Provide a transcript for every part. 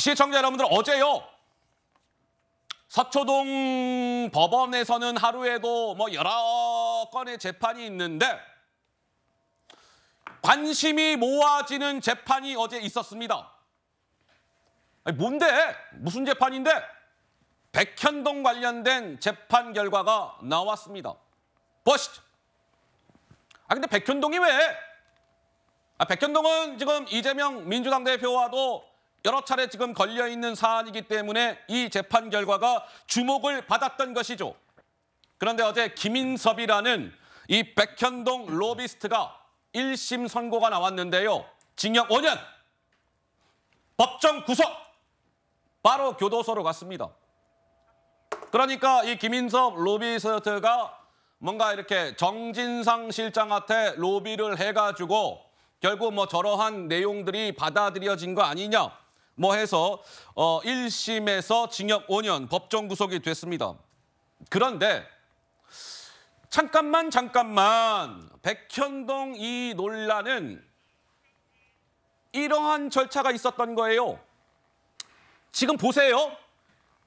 시청자 여러분들 어제요. 서초동 법원에서는 하루에도 뭐 여러 건의 재판이 있는데 관심이 모아지는 재판이 어제 있었습니다. 아니, 뭔데? 무슨 재판인데? 백현동 관련된 재판 결과가 나왔습니다. 보시죠. 아 근데 백현동이 왜? 아 백현동은 지금 이재명 민주당 대표와도 여러 차례 지금 걸려 있는 사안이기 때문에 이 재판 결과가 주목을 받았던 것이죠. 그런데 어제 김인섭이라는 이 백현동 로비스트가 1심 선고가 나왔는데요. 징역 5년, 법정 구속, 바로 교도소로 갔습니다. 그러니까 이 김인섭 로비스트가 뭔가 이렇게 정진상 실장한테 로비를 해가지고 결국 뭐 저러한 내용들이 받아들여진 거 아니냐 뭐 해서 어 1심에서 징역 5년 법정 구속이 됐습니다. 그런데 잠깐만 잠깐만 백현동 이 논란은 이러한 절차가 있었던 거예요. 지금 보세요.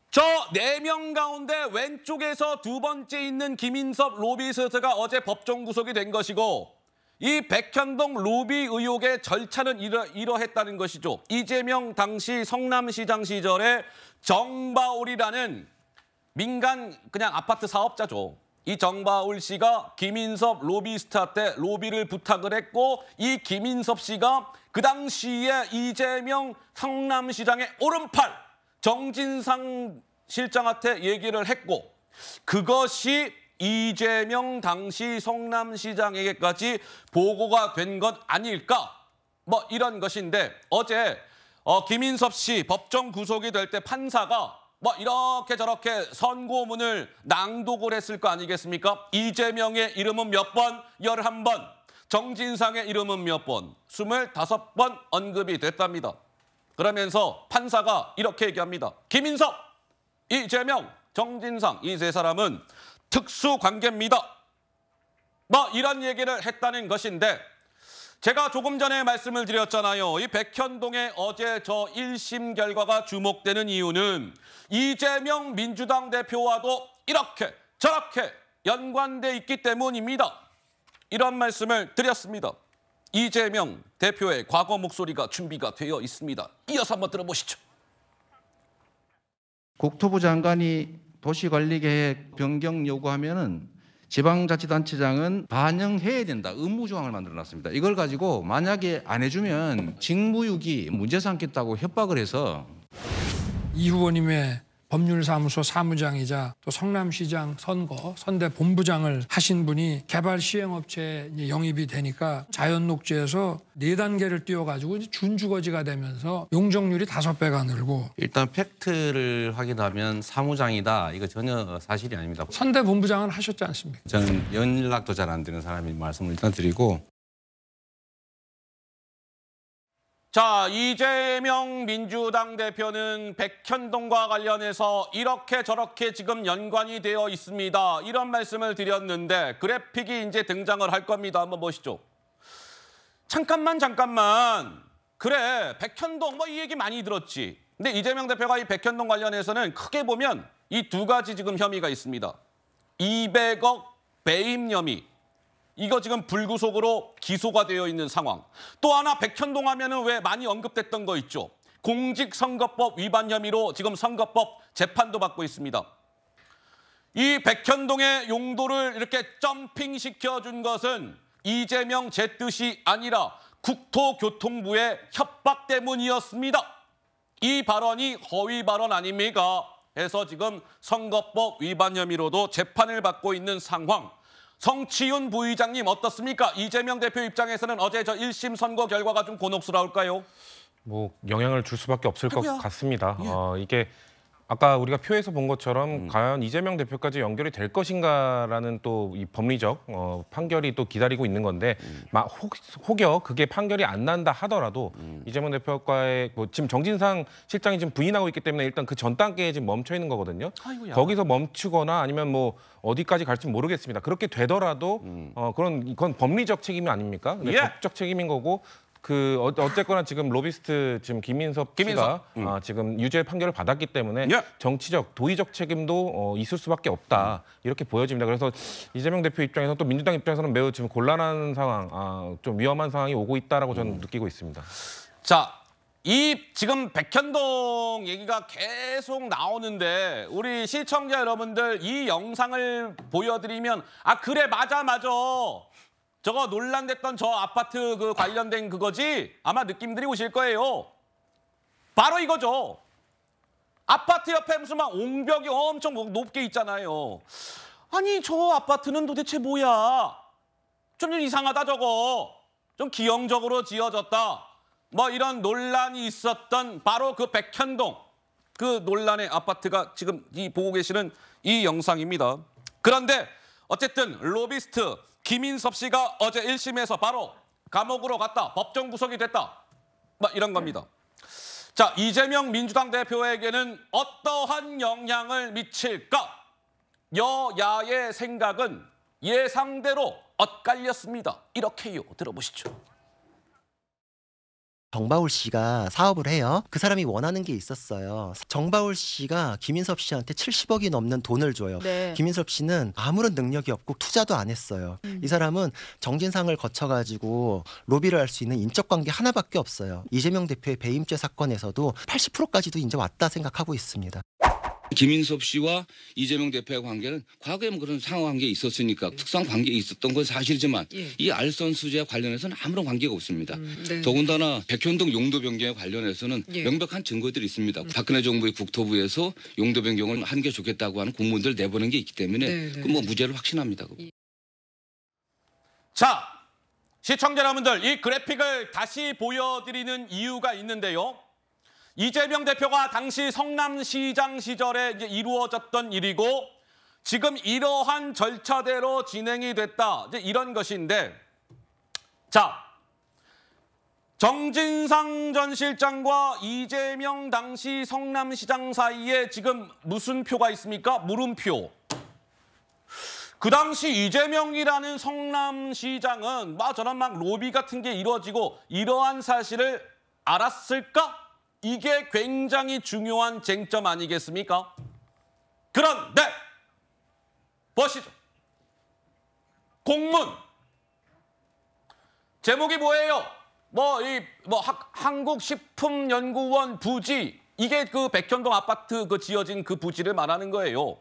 저 네 명 가운데 왼쪽에서 두 번째 있는 김인섭 로비스트가 어제 법정 구속이 된 것이고 이 백현동 로비 의혹의 절차는 이러, 이러했다는 것이죠. 이재명 당시 성남시장 시절에 정바울이라는 민간 그냥 아파트 사업자죠. 이 정바울 씨가 김인섭 로비스트한 로비를 부탁을 했고 이 김인섭 씨가 그 당시에 이재명 성남시장의 오른팔 정진상 실장한테 얘기를 했고 그것이 이재명 당시 성남시장에게까지 보고가 된 것 아닐까? 뭐 이런 것인데 어제 어, 김인섭 씨 법정 구속이 될 때 판사가 뭐 이렇게 저렇게 선고문을 낭독을 했을 거 아니겠습니까? 이재명의 이름은 몇 번? 열한 번 정진상의 이름은 몇 번? 스물다섯 번 언급이 됐답니다. 그러면서 판사가 이렇게 얘기합니다. 김인섭, 이재명, 정진상 이 세 사람은 특수 관계입니다. 뭐 이런 얘기를 했다는 것인데 제가 조금 전에 말씀을 드렸잖아요. 이 백현동의 어제 저 1심 결과가 주목되는 이유는 이재명 민주당 대표와도 이렇게 저렇게 연관돼 있기 때문입니다. 이런 말씀을 드렸습니다. 이재명 대표의 과거 목소리가 준비가 되어 있습니다. 이어서 한번 들어보시죠. 국토부 장관이 도시관리계획 변경 요구하면은 지방자치단체장은 반영해야 된다. 의무조항을 만들어 놨습니다. 이걸 가지고 만약에 안 해주면 직무유기 문제 삼겠다고 협박을 해서 이 후보님의 법률사무소 사무장이자 또 성남시장 선거 선대 본부장을 하신 분이 개발 시행업체에 영입이 되니까 자연녹지에서 네단계를 띄워가지고 준주거지가 되면서 용적률이 다섯 배가 늘고 일단 팩트를 확인하면 사무장이다 이거 전혀 사실이 아닙니다. 선대 본부장을 하셨지 않습니까? 저는 연락도 잘 안 되는 사람이 말씀을 일단 드리고 자, 이재명 민주당 대표는 백현동과 관련해서 이렇게 저렇게 지금 연관이 되어 있습니다. 이런 말씀을 드렸는데 그래픽이 이제 등장을 할 겁니다. 한번 보시죠. 잠깐만 잠깐만. 그래, 백현동 뭐 이 얘기 많이 들었지. 근데 이재명 대표가 이 백현동 관련해서는 크게 보면 이 두 가지 지금 혐의가 있습니다. 200억 배임 혐의 이거 지금 불구속으로 기소가 되어 있는 상황. 또 하나 백현동 하면은 왜 많이 언급됐던 거 있죠. 공직선거법 위반 혐의로 지금 선거법 재판도 받고 있습니다. 이 백현동의 용도를 이렇게 점핑시켜 준 것은 이재명 제 뜻이 아니라 국토교통부의 협박 때문이었습니다. 이 발언이 허위 발언 아닙니까? 해서 지금 선거법 위반 혐의로도 재판을 받고 있는 상황. 성치윤 부의장님 어떻습니까? 이재명 대표 입장에서는 어제 저 1심 선거 결과가 좀 곤혹스러울까요? 뭐 영향을 줄 수밖에 없을 아이야것 같습니다. 예. 어, 이게 아까 우리가 표에서 본 것처럼 음. 과연 이재명 대표까지 연결이 될 것인가라는 또 이 법리적 어, 판결이 또 기다리고 있는 건데 음. 마, 혹, 혹여 그게 판결이 안 난다 하더라도 음. 이재명 대표과의 뭐 지금 정진상 실장이 지금 부인하고 있기 때문에 일단 그 전 단계에 지금 멈춰 있는 거거든요. 아이고야. 거기서 멈추거나 아니면 뭐 어디까지 갈지 모르겠습니다. 그렇게 되더라도 음. 어, 그런 이건 법리적 책임이 아닙니까? 예. 법적 책임인 거고 그 어- 어쨌거나 지금 로비스트 지금 김인섭, 김인섭. 씨가 아, 음. 지금 유죄 판결을 받았기 때문에 예. 정치적 도의적 책임도 어, 있을 수밖에 없다 이렇게 보여집니다. 그래서 이재명 대표 입장에서 또 민주당 입장에서는 매우 지금 곤란한 상황, 아, 좀 위험한 상황이 오고 있다라고 저는 음. 느끼고 있습니다. 자, 이 지금 백현동 얘기가 계속 나오는데 우리 시청자 여러분들 이 영상을 보여드리면 아 그래 맞아 맞아 저거 논란됐던 저 아파트 그 관련된 그거지 아마 느낌들이 오실 거예요. 바로 이거죠. 아파트 옆에 무슨 막 옹벽이 엄청 뭐 높게 있잖아요. 아니 저 아파트는 도대체 뭐야? 좀 이상하다 저거. 좀 기형적으로 지어졌다. 뭐 이런 논란이 있었던 바로 그 백현동 그 논란의 아파트가 지금 이 보고 계시는 이 영상입니다. 그런데 어쨌든 로비스트 김인섭 씨가 어제 1심에서 바로 감옥으로 갔다. 법정 구속이 됐다. 막 이런 네. 겁니다. 자, 이재명 민주당 대표에게는 어떠한 영향을 미칠까? 여야의 생각은 예상대로 엇갈렸습니다. 이렇게요. 들어보시죠. 정바울 씨가 사업을 해요. 그 사람이 원하는 게 있었어요. 정바울 씨가 김인섭 씨한테 70억이 넘는 돈을 줘요. 네. 김인섭 씨는 아무런 능력이 없고 투자도 안 했어요. 음. 이 사람은 정진상을 거쳐가지고 로비를 할 수 있는 인적관계 하나밖에 없어요. 이재명 대표의 배임죄 사건에서도 80%까지도 이제 왔다 생각하고 있습니다. 김인섭 씨와 이재명 대표의 관계는 과거에 뭐 그런 상호 관계 있었으니까 네. 예. 특성 관계 있었던 건 사실이지만 예. 이 알선 수재와 관련해서는 아무런 관계가 없습니다. 음, 네. 더군다나 백현동 용도 변경에 관련해서는 예. 명백한 증거들이 있습니다. 음. 박근혜 정부의 국토부에서 용도 변경을 한 게 좋겠다고 하는 공무들 내보낸 게 있기 때문에 네, 네. 그뭐 무죄를 확신합니다. 그 자, 시청자 여러분들 이 그래픽을 다시 보여드리는 이유가 있는데요. 이재명 대표가 당시 성남시장 시절에 이제 이루어졌던 일이고 지금 이러한 절차대로 진행이 됐다. 이제 이런 것인데 자 정진상 전 실장과 이재명 당시 성남시장 사이에 지금 무슨 표가 있습니까? 물음표. 그 당시 이재명이라는 성남시장은 막 저런 막 로비 같은 게 이루어지고 이러한 사실을 알았을까? 이게 굉장히 중요한 쟁점 아니겠습니까? 그런데 네! 보시죠. 공문 제목이 뭐예요? 뭐이뭐 뭐, 뭐 한국식품연구원 부지 이게 그 백현동 아파트 그 지어진 그 부지를 말하는 거예요.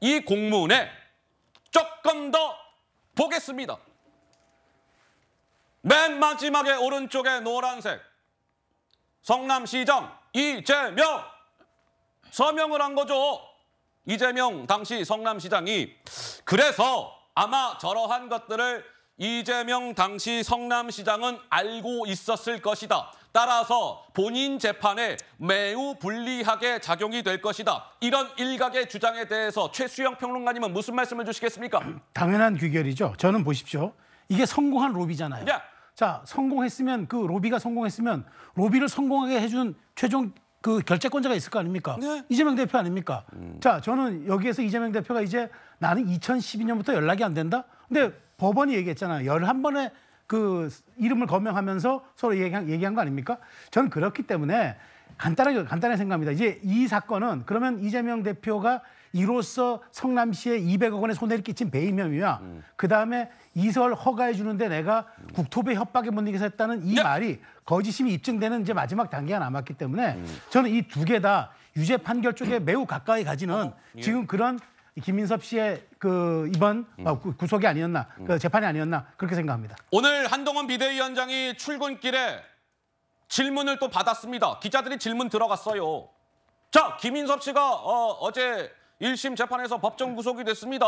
이 공문에 조금 더 보겠습니다. 맨 마지막에 오른쪽에 노란색 성남시장 이재명 서명을 한 거죠. 이재명 당시 성남시장이 그래서 아마 저러한 것들을 이재명 당시 성남시장은 알고 있었을 것이다. 따라서 본인 재판에 매우 불리하게 작용이 될 것이다. 이런 일각의 주장에 대해서 최수영 평론가님은 무슨 말씀을 주시겠습니까? 당연한 귀결이죠. 저는 보십시오. 이게 성공한 로비잖아요. 예. 자, 성공했으면 그 로비가 성공했으면 로비를 성공하게 해준 최종 그 결재권자가 있을 거 아닙니까? 네. 이재명 대표 아닙니까? 음. 자, 저는 여기에서 이재명 대표가 이제 나는 2012년부터 연락이 안 된다? 근데 법원이 얘기했잖아요. 1 1번에그 이름을 거명하면서 서로 얘기한, 얘기한 거 아닙니까? 저는 그렇기 때문에 간단하게, 간단하게 생각합니다. 이제 이 사건은 그러면 이재명 대표가 이로써 성남시에 200억 원의 손해를 끼친 배임혐의와 음. 그다음에 이설 허가해 주는데 내가 국토부의 협박에 못 이겨서 했다는 이 네. 말이 거짓심이 입증되는 이제 마지막 단계가 남았기 때문에 음. 저는 이 두 개 다 유죄 판결 쪽에 음. 매우 가까이 가지는 어, 예. 지금 그런 김민섭 씨의 그 이번 음. 어, 구속이 아니었나 음. 그 재판이 아니었나 그렇게 생각합니다. 오늘 한동훈 비대위원장이 출근길에 질문을 또 받았습니다. 기자들이 질문 들어갔어요. 자 김인섭 씨가 어, 어제 1심 재판에서 법정 구속이 됐습니다.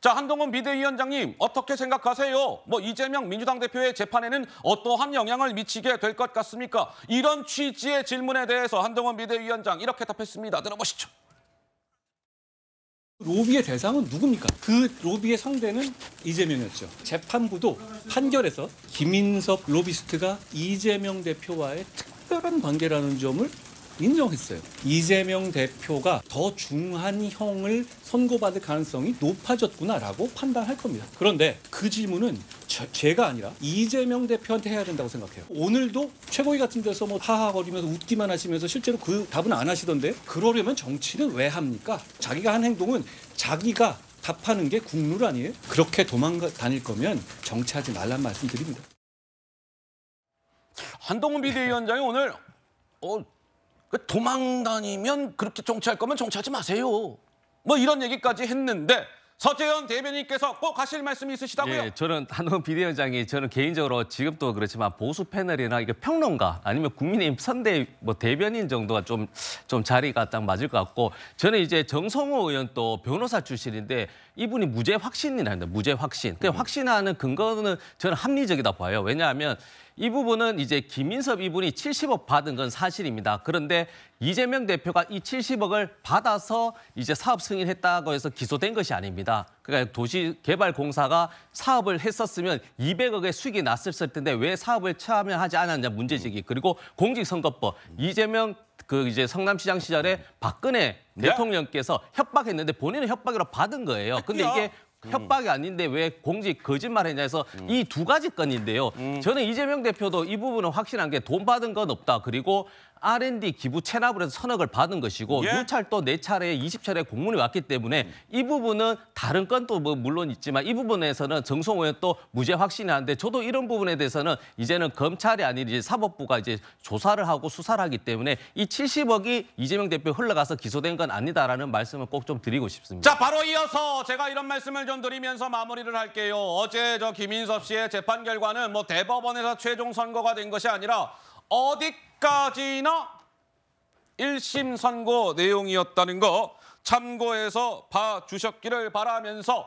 자, 한동훈 비대위원장님 어떻게 생각하세요? 뭐 이재명 민주당 대표의 재판에는 어떠한 영향을 미치게 될 것 같습니까? 이런 취지의 질문에 대해서 한동훈 비대위원장 이렇게 답했습니다. 들어보시죠. 로비의 대상은 누굽니까? 그 로비의 상대는 이재명이었죠. 재판부도 판결에서 김인섭 로비스트가 이재명 대표와의 특별한 관계라는 점을 인정했어요. 이재명 대표가 더 중한형을 선고받을 가능성이 높아졌구나라고 판단할 겁니다. 그런데 그 질문은 제, 가 아니라 이재명 대표한테 해야 된다고 생각해요. 오늘도 최고위 같은 데서 뭐 하하거리면서 웃기만 하시면서 실제로 그 답은 안 하시던데 그러려면 정치는 왜 합니까? 자기가 한 행동은 자기가 답하는 게 국룰 아니에요? 그렇게 도망 다닐 거면 정치하지 말란 말씀드립니다. 한동훈 비대위원장이 오늘 어, 그 도망다니면 그렇게 정치할 거면 정치하지 마세요. 뭐 이런 얘기까지 했는데 서재현 대변인께서 꼭 하실 말씀이 있으시다고요? 예, 저는 한원 비대위원장이 저는 개인적으로 지금도 그렇지만 보수 패널이나 이게 평론가 아니면 국민의힘 선대 뭐 대변인 정도가 좀 좀 자리가 딱 맞을 것 같고 저는 이제 정성호 의원 또 변호사 출신인데 이분이 무죄 확신이라는데 무죄 확신. 그 음. 확신하는 근거는 저는 합리적이다 봐요. 왜냐하면 이 부분은 이제 김인섭 이분이 70억 받은 건 사실입니다. 그런데 이재명 대표가 이 70억을 받아서 이제 사업 승인했다고 해서 기소된 것이 아닙니다. 그러니까 도시개발공사가 사업을 했었으면 200억의 수익이 났을 었 텐데 왜 사업을 참여하지 않았냐 문제제기. 그리고 공직선거법 이재명 그 이제 성남시장 시절에 박근혜 네? 대통령께서 협박했는데 본인은 협박으로 받은 거예요. 근데 이게 음. 협박이 아닌데 왜 공직 거짓말했냐 해서 음. 이두 가지 건인데요. 음. 저는 이재명 대표도 이 부분은 확실한 게 돈 받은 건 없다. 그리고 R&D 기부 체납을 해서 선억을 받은 것이고 예? 유찰 또4 차례에 20차례 공문이 왔기 때문에 음. 이 부분은 다른 건 또뭐 물론 있지만 이 부분에서는 정성호 의원 또 무죄 확신이 하는데 저도 이런 부분에 대해서는 이제는 검찰이 아닌 이제 사법부가 이제 조사를 하고 수사를 하기 때문에 이 70억이 이재명 대표 흘러가서 기소된 건 아니다라는 말씀을 꼭 좀 드리고 싶습니다. 자 바로 이어서 제가 이런 말씀을 좀 드리면서 마무리를 할게요. 어제 저 김인섭 씨의 재판 결과는 뭐 대법원에서 최종 선거가 된 것이 아니라 어디까지나 1심 선고 내용이었다는 거 참고해서 봐주셨기를 바라면서